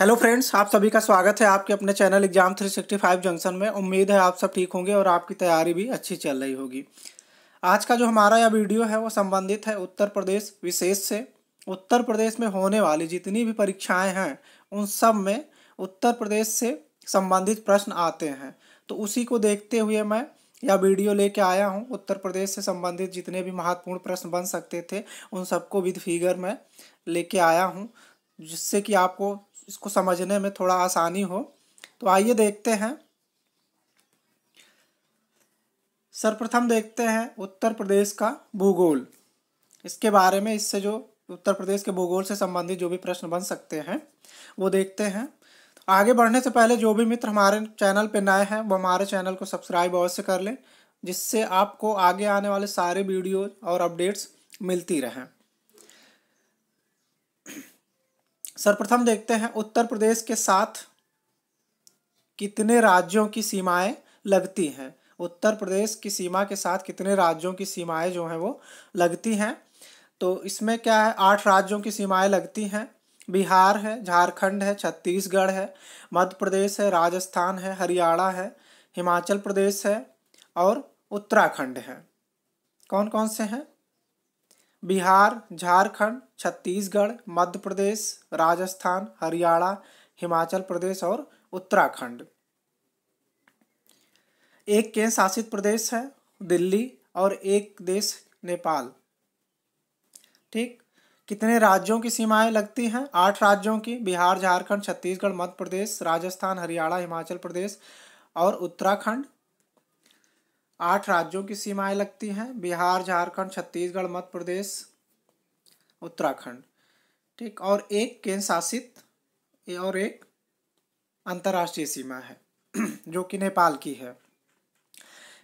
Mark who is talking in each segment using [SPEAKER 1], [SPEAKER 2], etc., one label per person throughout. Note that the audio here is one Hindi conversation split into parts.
[SPEAKER 1] हेलो फ्रेंड्स आप सभी का स्वागत है आपके अपने चैनल एग्जाम 365 जंक्शन में उम्मीद है आप सब ठीक होंगे और आपकी तैयारी भी अच्छी चल रही होगी आज का जो हमारा यह वीडियो है वो संबंधित है उत्तर प्रदेश विशेष से उत्तर प्रदेश में होने वाली जितनी भी परीक्षाएं हैं उन सब में उत्तर प्रदेश से संबंधित प्रश्न आते हैं तो उसी को देखते हुए मैं यह वीडियो लेके आया हूँ उत्तर प्रदेश से संबंधित जितने भी महत्वपूर्ण प्रश्न बन सकते थे उन सबको विद फिगर में लेके आया हूँ जिससे कि आपको इसको समझने में थोड़ा आसानी हो तो आइए देखते हैं सर्वप्रथम देखते हैं उत्तर प्रदेश का भूगोल इसके बारे में इससे जो उत्तर प्रदेश के भूगोल से संबंधित जो भी प्रश्न बन सकते हैं वो देखते हैं तो आगे बढ़ने से पहले जो भी मित्र हमारे चैनल पर नए हैं वो हमारे चैनल को सब्सक्राइब अवश्य कर लें जिससे आपको आगे आने वाले सारे वीडियो और अपडेट्स मिलती रहें सर्वप्रथम देखते हैं उत्तर प्रदेश के साथ कितने राज्यों की सीमाएं लगती हैं उत्तर प्रदेश की सीमा के साथ कितने राज्यों की सीमाएं जो हैं वो लगती हैं तो इसमें क्या है आठ राज्यों की सीमाएं लगती हैं बिहार है झारखंड है छत्तीसगढ़ है मध्य प्रदेश है राजस्थान है हरियाणा है हिमाचल प्रदेश है और उत्तराखंड है कौन कौन से हैं बिहार झारखंड छत्तीसगढ़ मध्य प्रदेश राजस्थान हरियाणा हिमाचल प्रदेश और उत्तराखंड एक केंद्र शासित प्रदेश है दिल्ली और एक देश नेपाल ठीक कितने राज्यों की सीमाएं लगती हैं आठ राज्यों की बिहार झारखंड छत्तीसगढ़ मध्य प्रदेश राजस्थान हरियाणा हिमाचल प्रदेश और उत्तराखंड आठ राज्यों की सीमाएं लगती हैं बिहार झारखंड छत्तीसगढ़ मध्य प्रदेश उत्तराखंड ठीक और एक केंद्र शासित और एक अंतर्राष्ट्रीय सीमा है जो कि नेपाल की है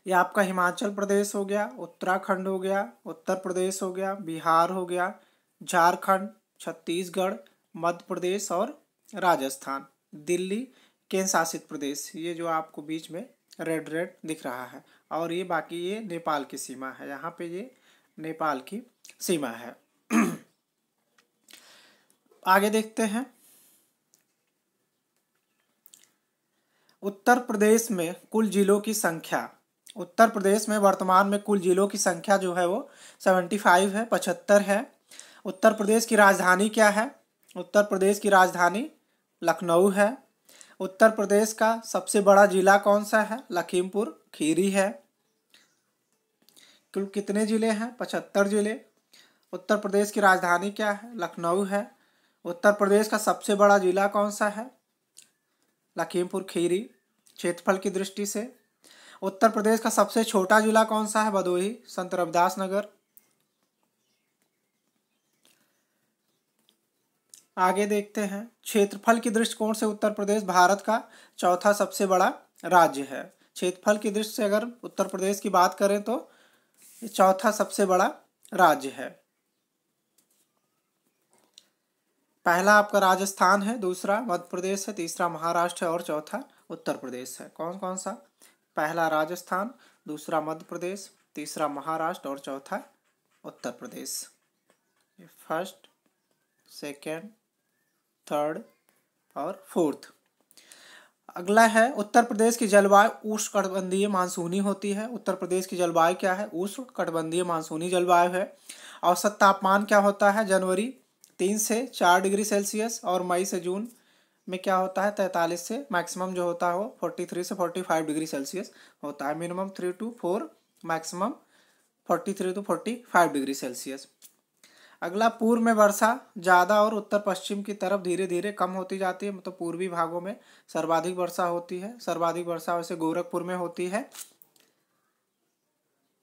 [SPEAKER 1] ये आपका हिमाचल प्रदेश हो गया उत्तराखंड हो गया उत्तर प्रदेश हो गया बिहार हो गया झारखंड छत्तीसगढ़ मध्य प्रदेश और राजस्थान दिल्ली केंद्र शासित प्रदेश ये जो आपको बीच में रेड रेड दिख रहा है और ये बाकी ये नेपाल की सीमा है यहाँ पे ये नेपाल की सीमा है आगे देखते हैं उत्तर प्रदेश में कुल जिलों की संख्या उत्तर प्रदेश में वर्तमान में कुल जिलों की संख्या जो है वो सेवेंटी फाइव है पचहत्तर है उत्तर प्रदेश की राजधानी क्या है उत्तर प्रदेश की राजधानी लखनऊ है उत्तर प्रदेश का सबसे बड़ा जिला कौन सा है लखीमपुर खीरी है कुल कितने जिले हैं पचहत्तर जिले उत्तर प्रदेश की राजधानी क्या है लखनऊ है उत्तर प्रदेश का सबसे बड़ा जिला कौन सा है लखीमपुर खीरी क्षेत्रफल की दृष्टि से उत्तर प्रदेश का सबसे छोटा जिला कौन सा है भदोही संत रविदास नगर आगे देखते हैं क्षेत्रफल की दृष्टिकोण से उत्तर प्रदेश भारत का चौथा सबसे बड़ा राज्य है क्षेत्रफल की दृष्टि से अगर उत्तर प्रदेश की बात करें तो चौथा सबसे बड़ा राज्य है पहला आपका राजस्थान है दूसरा मध्य प्रदेश है तीसरा महाराष्ट्र है और चौथा उत्तर प्रदेश है कौन कौन सा पहला राजस्थान दूसरा मध्य प्रदेश तीसरा महाराष्ट्र और चौथा Uttar Pradesh first second third और फोर्थ अगला है उत्तर प्रदेश की जलवायु उष्णकटिबंधीय मानसूनी होती है उत्तर प्रदेश की जलवायु क्या है उष्णकटिबंधीय मानसूनी जलवायु है औसत तापमान क्या होता है जनवरी तीन से चार डिग्री सेल्सियस और मई से जून में क्या होता है तैंतालीस से मैक्सिमम जो होता है वो फोर्टी थ्री से फोर्टी फाइव डिग्री सेल्सियस होता है minimum three two four maximum forty three two forty five degree Celsius अगला पूर्व में वर्षा ज़्यादा और उत्तर पश्चिम की तरफ धीरे धीरे कम होती जाती है मतलब पूर्वी भागों में सर्वाधिक वर्षा होती है सर्वाधिक वर्षा वैसे गोरखपुर में होती है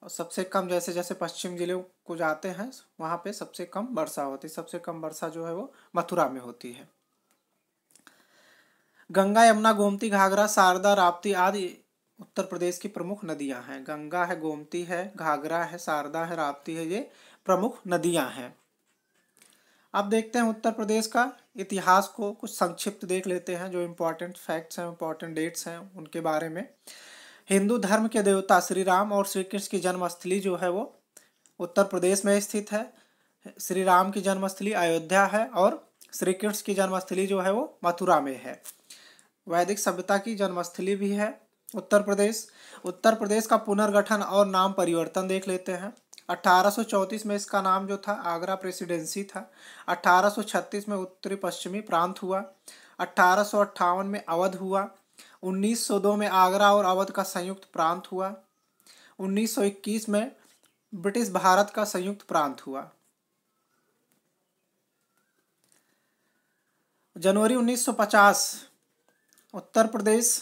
[SPEAKER 1] और सबसे कम जैसे जैसे पश्चिम जिले को जाते हैं वहाँ पे सबसे कम वर्षा होती है सबसे कम वर्षा जो है वो मथुरा में होती है गंगा यमुना गोमती घाघरा शारदा राप्ती आदि उत्तर प्रदेश की प्रमुख नदियाँ हैं गंगा है गोमती है घाघरा है शारदा है राप्ती है ये प्रमुख नदियां हैं अब देखते हैं उत्तर प्रदेश का इतिहास को कुछ संक्षिप्त देख लेते हैं जो इम्पोर्टेंट फैक्ट्स हैं इम्पोर्टेंट डेट्स हैं उनके बारे में हिंदू धर्म के देवता श्री राम और श्री कृष्ण की जन्मस्थली जो है वो उत्तर प्रदेश में स्थित है श्री राम की जन्मस्थली अयोध्या है और श्री कृष्ण की जन्मस्थली जो है वो मथुरा में है वैदिक सभ्यता की जन्मस्थली भी है उत्तर प्रदेश उत्तर प्रदेश का पुनर्गठन और नाम परिवर्तन देख लेते हैं 1834 में इसका नाम जो था आगरा प्रेसिडेंसी था 1836 में उत्तरी पश्चिमी प्रांत हुआ अट्ठारह में अवध हुआ 1902 में आगरा और अवध का संयुक्त प्रांत हुआ 1921 में ब्रिटिश भारत का संयुक्त प्रांत हुआ जनवरी 1950 उत्तर प्रदेश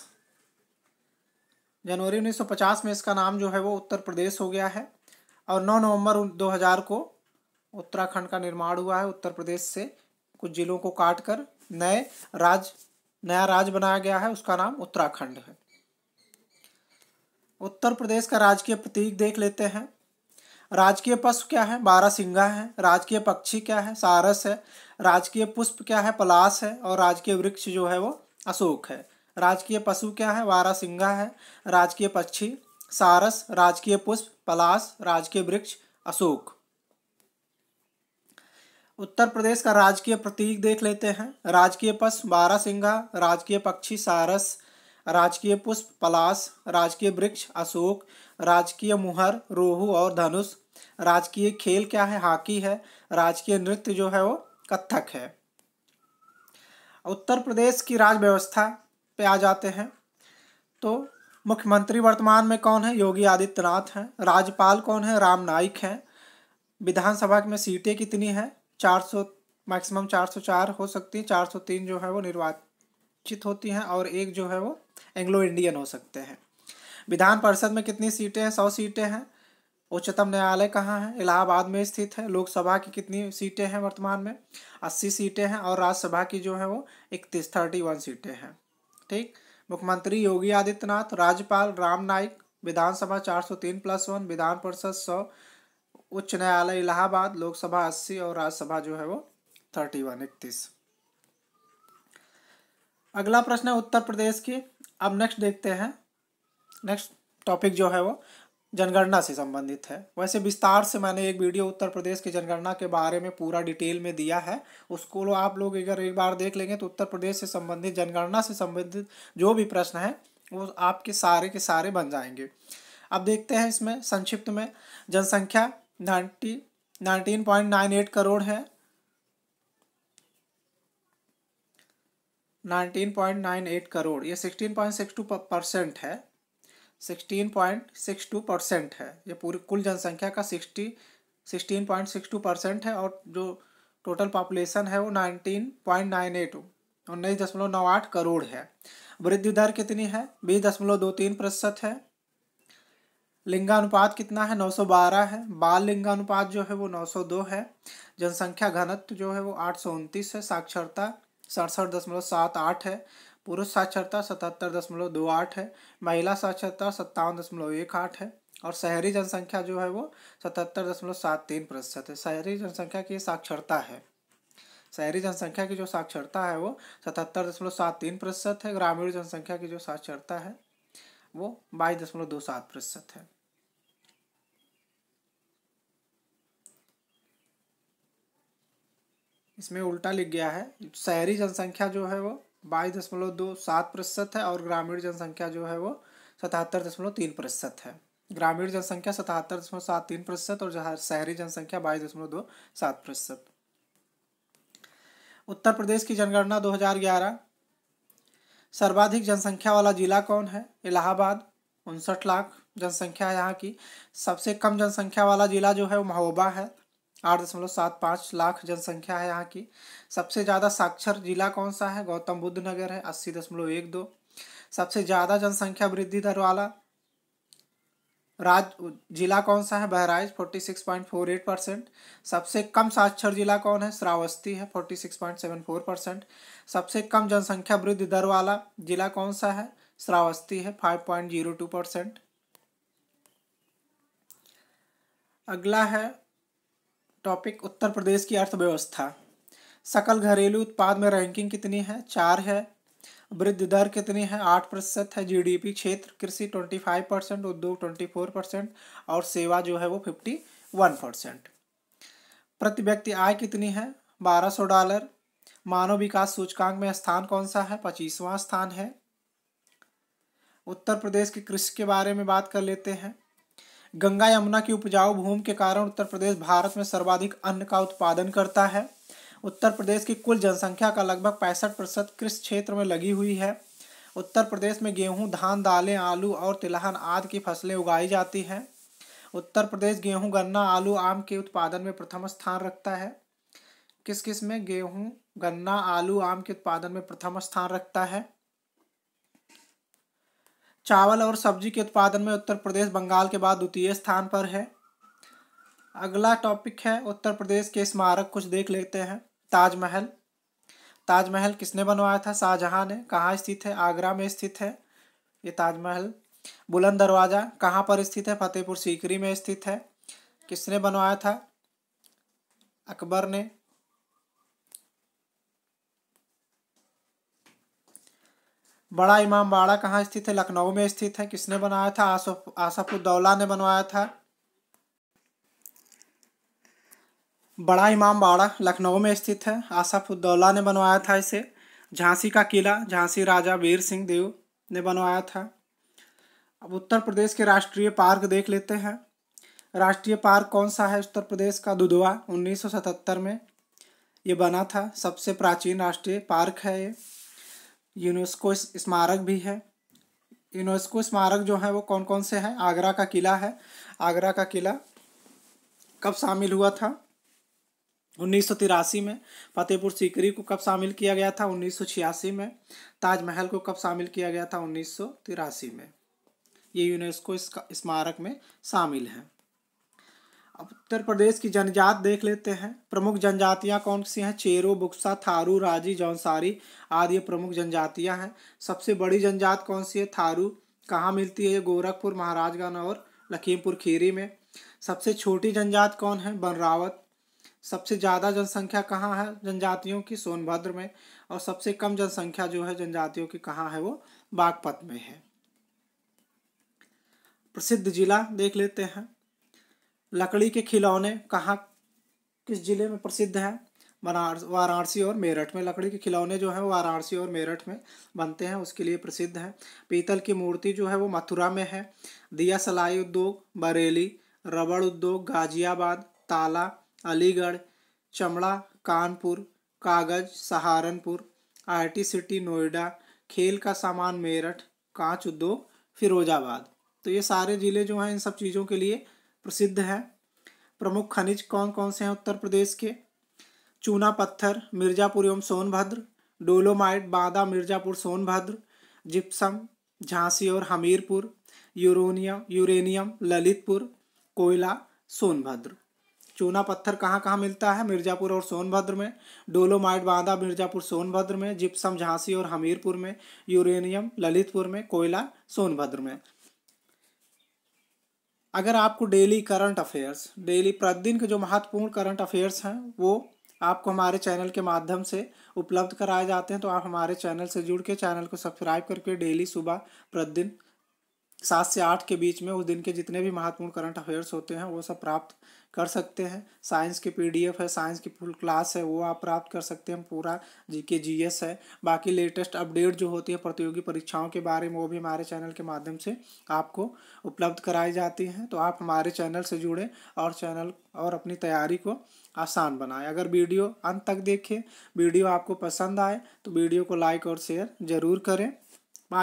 [SPEAKER 1] जनवरी 1950 में इसका नाम जो है वो उत्तर प्रदेश हो गया है और 9 नवंबर 2000 को उत्तराखंड का निर्माण हुआ है उत्तर प्रदेश से कुछ जिलों को काट कर नए राज नया राज्य बनाया गया है उसका नाम उत्तराखंड है उत्तर प्रदेश का राजकीय प्रतीक देख लेते हैं राजकीय पशु क्या है बारह सिंगा है राजकीय पक्षी क्या है सारस है राजकीय पुष्प क्या है पलास है और राजकीय वृक्ष जो है वो अशोक है राजकीय पशु क्या है बारह सिंगा है राजकीय पक्षी सारस राजकीय पुष्प पलास राजकीय वृक्ष अशोक उत्तर प्रदेश का राजकीय प्रतीक देख लेते हैं राजकीय पशु सिंघा राजकीय पक्षी सारस राजकीय पुष्प पलास राजकीय वृक्ष अशोक राजकीय मुहर रोहू और धनुष राजकीय खेल क्या है हॉकी है राजकीय नृत्य जो है वो कथक है उत्तर प्रदेश की राज व्यवस्था पे आ जाते हैं तो मुख्यमंत्री वर्तमान में कौन है योगी आदित्यनाथ हैं राज्यपाल कौन है राम नाइक हैं विधानसभा में सीटें कितनी हैं चार सौ मैक्सिमम चार सौ चार हो सकती हैं चार सौ तीन जो है वो निर्वाचित होती हैं और एक जो है वो एंग्लो इंडियन हो सकते हैं विधान परिषद में कितनी सीटें हैं सौ सीटें हैं उच्चतम न्यायालय कहाँ है इलाहाबाद में स्थित है लोकसभा की कितनी सीटें हैं वर्तमान में अस्सी सीटें हैं और राज्यसभा की जो है वो इकतीस थर्टी वन सीटें हैं ठीक मुख्यमंत्री योगी आदित्यनाथ राज्यपाल राम नाइक विधानसभा 403 प्लस वन विधान परिषद सौ उच्च न्यायालय इलाहाबाद लोकसभा 80 और राज्यसभा जो है वो 31 इकतीस अगला प्रश्न है उत्तर प्रदेश की अब नेक्स्ट देखते हैं नेक्स्ट टॉपिक जो है वो जनगणना से संबंधित है वैसे विस्तार से मैंने एक वीडियो उत्तर प्रदेश की जनगणना के बारे में पूरा डिटेल में दिया है उसको लो आप लोग अगर एक बार देख लेंगे तो उत्तर प्रदेश से संबंधित जनगणना से संबंधित जो भी प्रश्न है वो आपके सारे के सारे बन जाएंगे अब देखते हैं इसमें संक्षिप्त में जनसंख्या ninety nineteen point nine eight crore है nineteen point nine eight crore ये sixteen point six two percent है sixteen point six two percent है ये पूरी कुल जनसंख्या का sixty sixteen point six two percent है और जो टोटल पॉपुलेशन है वो नाइनटीन पॉइंट नाइन एट उन्नीस दशमलव नौ आठ करोड़ है वृद्धि दर कितनी है बीस दशमलव दो तीन प्रतिशत है लिंगानुपात कितना है 912 है बाल लिंगानुपात जो है वो 902 है जनसंख्या घनत्व जो है वो आठ है साक्षरता सड़सठ दशमलव सात आठ है पुरुष साक्षरता सतहत्तर दशमलव दो आठ है महिला साक्षरता सत्तावन दशमलव एक आठ है और शहरी जनसंख्या जो है वो सतहत्तर दशमलव सात तीन प्रतिशत है शहरी जनसंख्या की साक्षरता है शहरी जनसंख्या की जो साक्षरता है वो सतहत्तर दशमलव सात तीन प्रतिशत है ग्रामीण जनसंख्या की जो साक्षरता है वो बाईस दशमलव दो सात प्रतिशत है इसमें उल्टा लिख गया है शहरी जनसंख्या जो है वो बाईस दशमलव दो सात प्रतिशत है और ग्रामीण जनसंख्या जो है वो सतहत्तर दशमलव तीन प्रतिशत है ग्रामीण जनसंख्या सतहत्तर दशमलव सात तीन प्रतिशत और शहरी जनसंख्या बाईस दशमलव दो सात प्रतिशत उत्तर प्रदेश की जनगणना 2011 सर्वाधिक जनसंख्या वाला जिला कौन है इलाहाबाद उनसठ लाख जनसंख्या है यहाँ की सबसे कम जनसंख्या वाला जिला जो है वो महोबा है आठ दशमलव सात पाँच लाख जनसंख्या है यहाँ की सबसे ज़्यादा साक्षर जिला कौन सा है गौतम बुद्ध नगर है अस्सी दशमलव एक दो सबसे ज़्यादा जनसंख्या वृद्धि दर वाला राज जिला कौन सा है Bahraich forty six point four eight percent सबसे कम साक्षर जिला कौन है श्रावस्ती है forty six point seven four percent सबसे कम जनसंख्या वृद्धि दर वाला जिला कौन सा है श्रावस्ती है five point zero two percent अगला है टॉपिक उत्तर प्रदेश की अर्थव्यवस्था सकल घरेलू उत्पाद में रैंकिंग कितनी है चार है वृद्धि दर कितनी है आठ प्रतिशत है जीडीपी क्षेत्र कृषि ट्वेंटी फाइव परसेंट उद्योग ट्वेंटी फोर परसेंट और सेवा जो है वो फिफ्टी वन परसेंट प्रति व्यक्ति आय कितनी है बारह सौ डॉलर मानव विकास सूचकांक में स्थान कौन सा है पच्चीसवां स्थान है उत्तर प्रदेश की कृषि के बारे में बात कर लेते हैं गंगा यमुना की उपजाऊ भूमि के कारण उत्तर प्रदेश भारत में सर्वाधिक अन्न का उत्पादन करता है उत्तर प्रदेश की कुल जनसंख्या का लगभग पैंसठ प्रतिशत कृषि क्षेत्र में लगी हुई है उत्तर प्रदेश में गेहूं धान दालें आलू और तिलहन आदि की फसलें उगाई जाती हैं उत्तर प्रदेश गेहूं गन्ना आलू आम के उत्पादन में प्रथम स्थान रखता है किस किस में गेहूं गन्ना आलू आम के उत्पादन में प्रथम स्थान रखता है चावल और सब्जी के उत्पादन में उत्तर प्रदेश बंगाल के बाद द्वितीय स्थान पर है अगला टॉपिक है उत्तर प्रदेश के स्मारक कुछ देख लेते हैं ताजमहल ताजमहल किसने बनवाया था शाहजहाँ ने कहाँ स्थित है आगरा में स्थित है ये ताजमहल बुलंद दरवाज़ा कहाँ पर स्थित है फतेहपुर सीकरी में स्थित है किसने बनवाया था अकबर ने बड़ा इमाम बाड़ा कहाँ स्थित है लखनऊ में स्थित है किसने बनाया था आसफ आसफुद्दौला ने बनवाया था बड़ा इमाम बाड़ा लखनऊ में स्थित है आसफुद्दौला ने बनवाया था इसे झांसी का किला झांसी राजा वीर सिंह देव ने बनवाया था अब उत्तर प्रदेश के राष्ट्रीय पार्क देख लेते हैं राष्ट्रीय पार्क कौन सा है उत्तर प्रदेश का दुधवा 1977 में ये बना था सबसे प्राचीन राष्ट्रीय पार्क है ये यूनेस्को स्मारक भी है यूनेस्को स्मारक जो है वो कौन कौन से हैं आगरा का किला है आगरा का किला कब शामिल हुआ था उन्नीस में फतेहपुर सीकरी को कब शामिल किया गया था उन्नीस में ताजमहल को कब शामिल किया गया था उन्नीस में ये यूनेस्को स्मारक में शामिल है अब उत्तर प्रदेश की जनजात देख लेते हैं प्रमुख जनजातियाँ कौन सी हैं चेरो बुक्सा थारू राजी जौनसारी आदि प्रमुख जनजातियाँ हैं सबसे बड़ी जनजात कौन सी है थारू कहाँ मिलती है गोरखपुर महाराजगंज और लखीमपुर खीरी में सबसे छोटी जनजात कौन है बनरावत सबसे ज़्यादा जनसंख्या कहाँ है जनजातियों की सोनभद्र में और सबसे कम जनसंख्या जो है जनजातियों की कहाँ है वो बागपत में है प्रसिद्ध जिला देख लेते हैं लकड़ी के खिलौने कहाँ किस ज़िले में प्रसिद्ध हैं वाराणसी और मेरठ में लकड़ी के खिलौने जो हैं वो वाराणसी और मेरठ में बनते हैं उसके लिए प्रसिद्ध हैं पीतल की मूर्ति जो है वो मथुरा में है दिया सलाई उद्योग बरेली रबड़ उद्योग गाजियाबाद ताला अलीगढ़ चमड़ा कानपुर कागज सहारनपुर आईटी सिटी नोएडा खेल का सामान मेरठ कांच उद्योग फिरोजाबाद तो ये सारे ज़िले जो हैं इन सब चीज़ों के लिए प्रसिद्ध है प्रमुख खनिज कौन कौन से हैं उत्तर प्रदेश के चूना पत्थर मिर्जापुर एवं सोनभद्र डोलोमाइट बादा मिर्जापुर सोनभद्र जिप्सम झांसी और हमीरपुर यूरोनियम यूरेनियम ललितपुर कोयला सोनभद्र चूना पत्थर कहाँ कहाँ मिलता है मिर्जापुर और सोनभद्र में डोलोमाइट बांदा मिर्जापुर सोनभद्र में जिप्सम झांसी और हमीरपुर में यूरेनियम ललितपुर में कोयला सोनभद्र में अगर आपको डेली करंट अफेयर्स डेली प्रतिदिन के जो महत्वपूर्ण करंट अफेयर्स हैं वो आपको हमारे चैनल के माध्यम से उपलब्ध कराए जाते हैं तो आप हमारे चैनल से जुड़ के चैनल को सब्सक्राइब करके डेली सुबह प्रतिदिन सात से आठ के बीच में उस दिन के जितने भी महत्वपूर्ण करंट अफेयर्स होते हैं वो सब प्राप्त कर सकते हैं साइंस के पीडीएफ है साइंस की फुल क्लास है वो आप प्राप्त कर सकते हैं पूरा जी के जी एस है बाकी लेटेस्ट अपडेट जो होती है प्रतियोगी परीक्षाओं के बारे में वो भी हमारे चैनल के माध्यम से आपको उपलब्ध कराई जाती हैं तो आप हमारे चैनल से जुड़ें और चैनल और अपनी तैयारी को आसान बनाएं अगर वीडियो अंत तक देखें वीडियो आपको पसंद आए तो वीडियो को लाइक और शेयर ज़रूर करें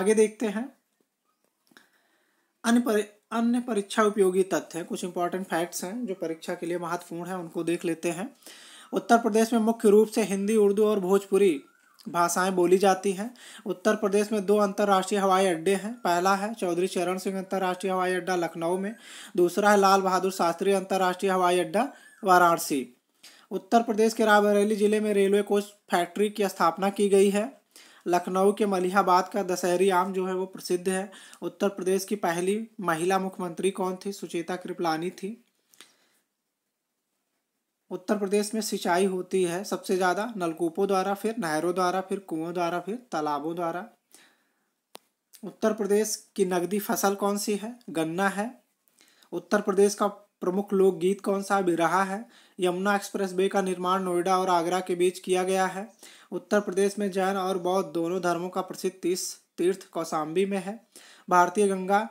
[SPEAKER 1] आगे देखते हैं अन्य परि अन्य परीक्षा उपयोगी तथ्य हैं कुछ इंपॉर्टेंट फैक्ट्स हैं जो परीक्षा के लिए महत्वपूर्ण हैं उनको देख लेते हैं उत्तर प्रदेश में मुख्य रूप से हिंदी उर्दू और भोजपुरी भाषाएं बोली जाती हैं उत्तर प्रदेश में दो अंतर्राष्ट्रीय हवाई अड्डे हैं पहला है चौधरी चरण सिंह अंतर्राष्ट्रीय हवाई अड्डा लखनऊ में दूसरा है लाल बहादुर शास्त्री अंतर्राष्ट्रीय हवाई अड्डा वाराणसी उत्तर प्रदेश के रायबरेली जिले में रेलवे कोच फैक्ट्री की स्थापना की गई है लखनऊ के मलिहाबाद का दशहरी आम जो है वो प्रसिद्ध है उत्तर प्रदेश की पहली महिला मुख्यमंत्री कौन थी सुचेता कृपलानी थी उत्तर प्रदेश में सिंचाई होती है सबसे ज़्यादा नलकूपों द्वारा फिर नहरों द्वारा फिर कुओं द्वारा फिर तालाबों द्वारा उत्तर प्रदेश की नगदी फसल कौन सी है गन्ना है उत्तर प्रदेश का प्रमुख लोकगीत कौन सा भी रहा है यमुना एक्सप्रेस वे का निर्माण नोएडा और आगरा के बीच किया गया है उत्तर प्रदेश में जैन और बौद्ध दोनों धर्मों का प्रसिद्ध तीर्थ तीर्थ कौसाम्बी में है भारतीय गंगा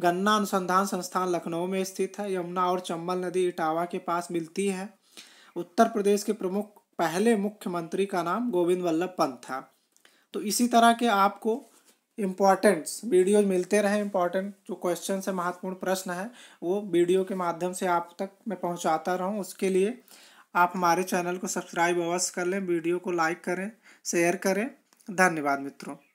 [SPEAKER 1] गन्ना अनुसंधान संस्थान लखनऊ में स्थित है यमुना और चंबल नदी इटावा के पास मिलती है उत्तर प्रदेश के प्रमुख पहले मुख्यमंत्री का नाम गोविंद वल्लभ पंत था तो इसी तरह के आपको इम्पॉर्टेंट्स वीडियो मिलते रहे इम्पॉर्टेंट जो क्वेश्चन है महत्वपूर्ण प्रश्न है वो वीडियो के माध्यम से आप तक मैं पहुंचाता रहूं उसके लिए आप हमारे चैनल को सब्सक्राइब अवश्य कर लें वीडियो को लाइक करें शेयर करें धन्यवाद मित्रों